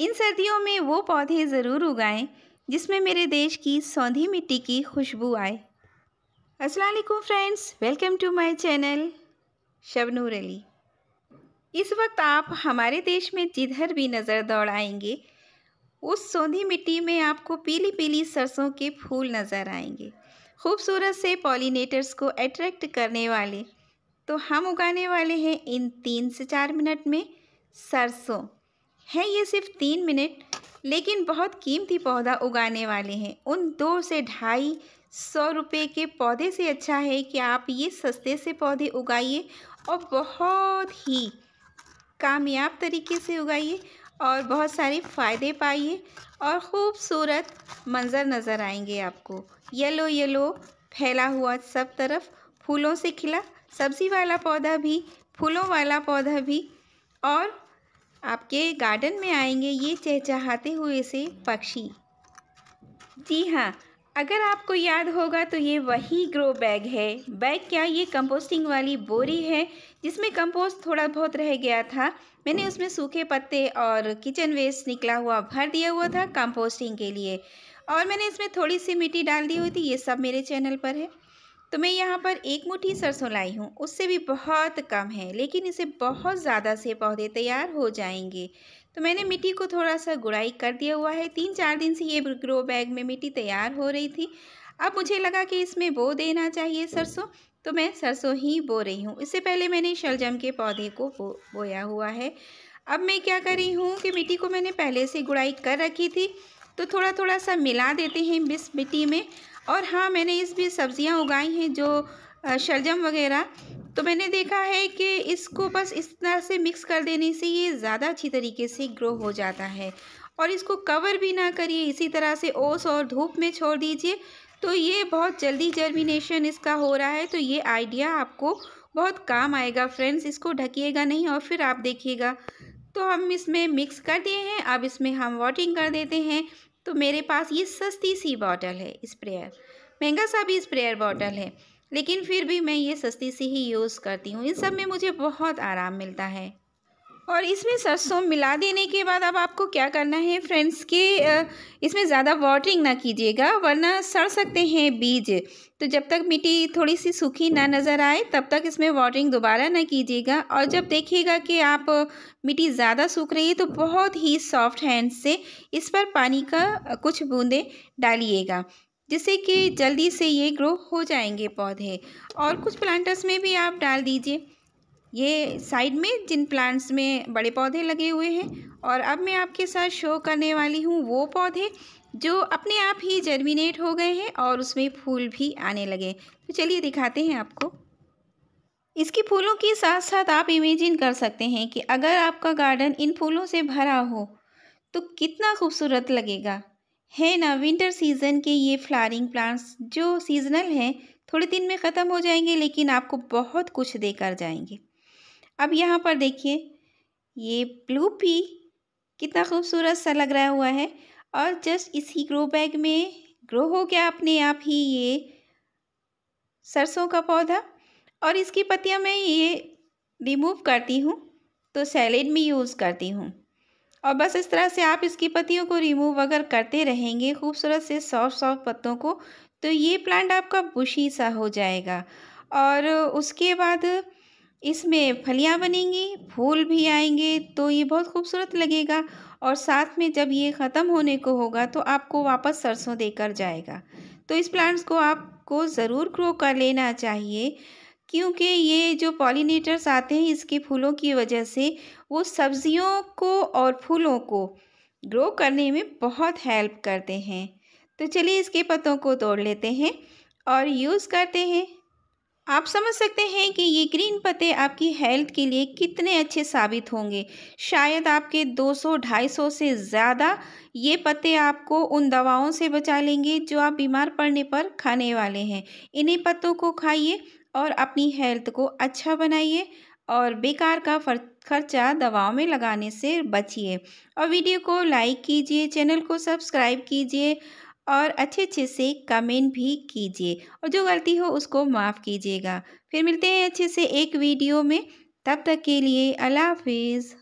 इन सर्दियों में वो पौधे ज़रूर उगाएं जिसमें मेरे देश की सौंधी मिट्टी की खुशबू आए असलकुम friends welcome to my channel Shabnoor Ali इस वक्त आप हमारे देश में जिधर भी नज़र दौड़ाएंगे उस सौंधी मिट्टी में आपको पीली पीली सरसों के फूल नज़र आएंगे खूबसूरत से पॉलीनेटर्स को अट्रैक्ट करने वाले तो हम उगाने वाले हैं इन तीन से चार मिनट में सरसों है ये सिर्फ तीन मिनट लेकिन बहुत कीमती पौधा उगाने वाले हैं उन दो से ढाई सौ रुपये के पौधे से अच्छा है कि आप ये सस्ते से पौधे उगाइए और बहुत ही कामयाब तरीके से उगाइए और बहुत सारे फ़ायदे पाइए और ख़ूबसूरत मंज़र नज़र आएंगे आपको येलो येलो फैला हुआ सब तरफ फूलों से खिला सब्ज़ी वाला पौधा भी फूलों वाला पौधा भी और आपके गार्डन में आएंगे ये चहचहाते हुए से पक्षी जी हाँ अगर आपको याद होगा तो ये वही ग्रो बैग है बैग क्या ये कंपोस्टिंग वाली बोरी है जिसमें कंपोस्ट थोड़ा बहुत रह गया था मैंने उसमें सूखे पत्ते और किचन वेस्ट निकला हुआ भर दिया हुआ था कंपोस्टिंग के लिए और मैंने इसमें थोड़ी सी मिट्टी डाल दी हुई थी ये सब मेरे चैनल पर है तो मैं यहाँ पर एक मुट्ठी सरसों लाई हूँ उससे भी बहुत कम है लेकिन इसे बहुत ज़्यादा से पौधे तैयार हो जाएंगे तो मैंने मिट्टी को थोड़ा सा गुड़ाई कर दिया हुआ है तीन चार दिन से ये ग्रो बैग में मिट्टी तैयार हो रही थी अब मुझे लगा कि इसमें बो देना चाहिए सरसों तो मैं सरसों ही बो रही हूँ इससे पहले मैंने शलजम के पौधे को बो, बोया हुआ है अब मैं क्या कर रही हूँ कि मिट्टी को मैंने पहले से गुड़ाई कर रखी थी तो थोड़ा थोड़ा सा मिला देते हैं इस मिट्टी में और हाँ मैंने इस भी सब्ज़ियाँ उगाई हैं जो शलजम वगैरह तो मैंने देखा है कि इसको बस इस तरह से मिक्स कर देने से ये ज़्यादा अच्छी तरीके से ग्रो हो जाता है और इसको कवर भी ना करिए इसी तरह से ओस और धूप में छोड़ दीजिए तो ये बहुत जल्दी जर्मिनेशन इसका हो रहा है तो ये आइडिया आपको बहुत काम आएगा फ्रेंड्स इसको ढकीेगा नहीं और फिर आप देखिएगा तो हम इसमें मिक्स कर दिए हैं अब इसमें हम वाटिंग कर देते हैं तो मेरे पास ये सस्ती सी बॉटल है स्प्रेयर महंगा सा भी स्प्रेयर बॉटल है लेकिन फिर भी मैं ये सस्ती सी ही यूज़ करती हूँ इन सब में मुझे बहुत आराम मिलता है और इसमें सरसों मिला देने के बाद अब आपको क्या करना है फ्रेंड्स कि इसमें ज़्यादा वाटरिंग ना कीजिएगा वरना सड़ सकते हैं बीज तो जब तक मिट्टी थोड़ी सी सूखी ना नज़र आए तब तक इसमें वाटरिंग दोबारा ना कीजिएगा और जब देखिएगा कि आप मिट्टी ज़्यादा सूख रही है तो बहुत ही सॉफ्ट हैंड से इस पर पानी का कुछ बूंदें डालिएगा जिससे कि जल्दी से ये ग्रो हो जाएंगे पौधे और कुछ प्लांटर्स में भी आप डाल दीजिए ये साइड में जिन प्लांट्स में बड़े पौधे लगे हुए हैं और अब मैं आपके साथ शो करने वाली हूँ वो पौधे जो अपने आप ही जर्मिनेट हो गए हैं और उसमें फूल भी आने लगे तो चलिए दिखाते हैं आपको इसके फूलों के साथ साथ आप इमेजिन कर सकते हैं कि अगर आपका गार्डन इन फूलों से भरा हो तो कितना खूबसूरत लगेगा है ना विंटर सीजन के ये फ्लारिंग प्लांट्स जो सीजनल हैं थोड़े दिन में ख़त्म हो जाएंगे लेकिन आपको बहुत कुछ देकर जाएंगे अब यहाँ पर देखिए ये ब्लू पी कितना खूबसूरत सा लग रहा हुआ है और जस्ट इसी ग्रो बैग में ग्रो हो गया अपने आप ही ये सरसों का पौधा और इसकी पत्तियाँ मैं ये रिमूव करती हूँ तो सैलेड में यूज़ करती हूँ और बस इस तरह से आप इसकी पत्तियों को रिमूव अगर करते रहेंगे खूबसूरत से सॉफ्ट सॉफ्ट पत्तों को तो ये प्लांट आपका बुशी सा हो जाएगा और उसके बाद इसमें फलियाँ बनेंगी फूल भी आएंगे तो ये बहुत खूबसूरत लगेगा और साथ में जब ये ख़त्म होने को होगा तो आपको वापस सरसों देकर जाएगा तो इस प्लांट्स को आपको ज़रूर ग्रो कर लेना चाहिए क्योंकि ये जो पॉलिनेटर्स आते हैं इसके फूलों की वजह से वो सब्जियों को और फूलों को ग्रो करने में बहुत हेल्प करते हैं तो चलिए इसके पत्तों को तोड़ लेते हैं और यूज़ करते हैं आप समझ सकते हैं कि ये ग्रीन पत्ते आपकी हेल्थ के लिए कितने अच्छे साबित होंगे शायद आपके 200-250 से ज़्यादा ये पत्ते आपको उन दवाओं से बचा लेंगे जो आप बीमार पड़ने पर खाने वाले हैं इन्हीं पत्तों को खाइए और अपनी हेल्थ को अच्छा बनाइए और बेकार का खर्चा दवाओं में लगाने से बचिए और वीडियो को लाइक कीजिए चैनल को सब्सक्राइब कीजिए और अच्छे अच्छे से कमेंट भी कीजिए और जो गलती हो उसको माफ़ कीजिएगा फिर मिलते हैं अच्छे से एक वीडियो में तब तक के लिए अल्लाह हाफिज़